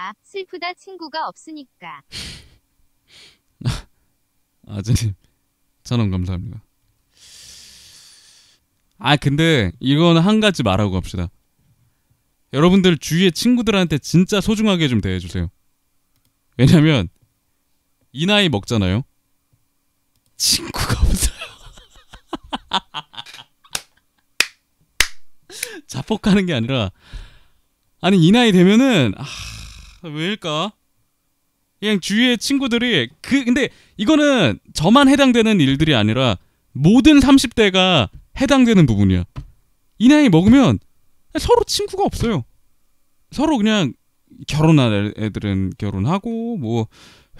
아, 슬프다 친구가 없으니까. 아저님, 전원 감사합니다. 아, 근데 이건 한 가지 말하고 갑시다. 여러분들 주위에 친구들한테 진짜 소중하게 좀 대해주세요. 왜냐면 이 나이 먹잖아요. 친구가 없어요. 자폭하는 게 아니라 아니 이 나이 되면은 아... 왜일까? 그냥 주위의 친구들이 그 근데 이거는 저만 해당되는 일들이 아니라 모든 30대가 해당되는 부분이야. 이 나이 먹으면 서로 친구가 없어요. 서로 그냥 결혼할 애들은 결혼하고 뭐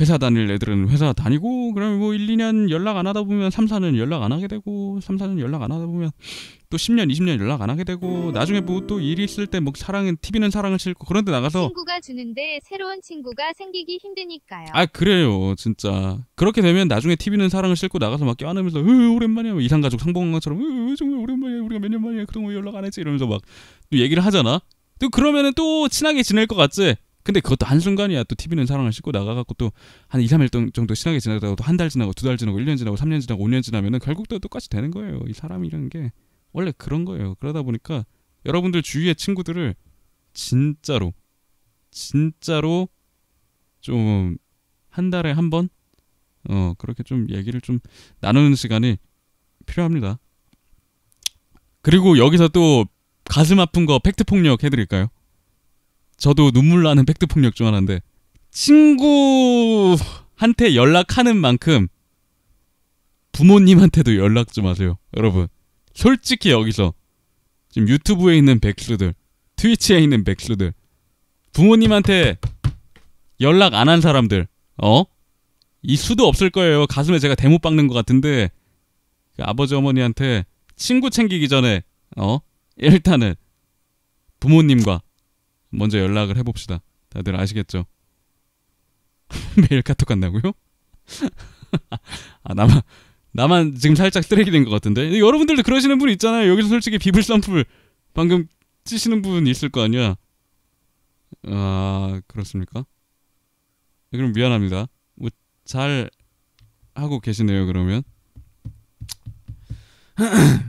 회사 다닐 애들은 회사 다니고 그러면 뭐 1, 2년 연락 안 하다 보면 3, 4년 연락 안 하게 되고 3, 4년 연락 안 하다 보면 또 10년, 20년 연락 안 하게 되고 나중에 뭐 또 일이 있을 때 뭐 사랑은 TV는 사랑을 싫고 그런 데 나가서 친구가 주는데 새로운 친구가 생기기 힘드니까요. 아, 그래요. 진짜. 그렇게 되면 나중에 TV는 사랑을 싫고 나가서 막 껴안으면서 으, 오랜만이야. 뭐 이상가족 상봉관처럼 으, 정말 오랜만이야. 우리가 몇 년 만이야. 그동안 연락 안 했지 이러면서 막 또 얘기를 하잖아. 또 그러면은 또 친하게 지낼 것 같지? 근데 그것도 한순간이야. 또 TV는 사랑을 싣고 나가갖고 또 한 2, 3일 정도 친하게 지내다가또 한 달 지나고 두 달 지나고 1년 지나고 3년 지나고 5년 지나면은 결국 또 똑같이 되는 거예요. 이 사람이라는 게 원래 그런 거예요. 그러다 보니까 여러분들 주위의 친구들을 진짜로 진짜로 좀 한 달에 한 번 어, 그렇게 좀 얘기를 좀 나누는 시간이 필요합니다. 그리고 여기서 또 가슴 아픈 거 팩트 폭력 해드릴까요? 저도 눈물 나는 팩트 폭력 중 하나인데 친구한테 연락하는 만큼 부모님한테도 연락 좀 하세요, 여러분. 솔직히 여기서 지금 유튜브에 있는 백수들, 트위치에 있는 백수들, 부모님한테 연락 안 한 사람들, 어? 이 수도 없을 거예요. 가슴에 제가 대못 박는 것 같은데 그 아버지 어머니한테 친구 챙기기 전에 어 일단은 부모님과 먼저 연락을 해봅시다. 다들 아시겠죠? 매일 카톡 한다고요? 아 나만 나만 지금 살짝 쓰레기 된 것 같은데 여러분들도 그러시는 분 있잖아요. 여기서 솔직히 비불선풀 방금 찌시는 분 있을 거 아니야. 아 그렇습니까? 네, 그럼 미안합니다. 뭐잘 하고 계시네요 그러면.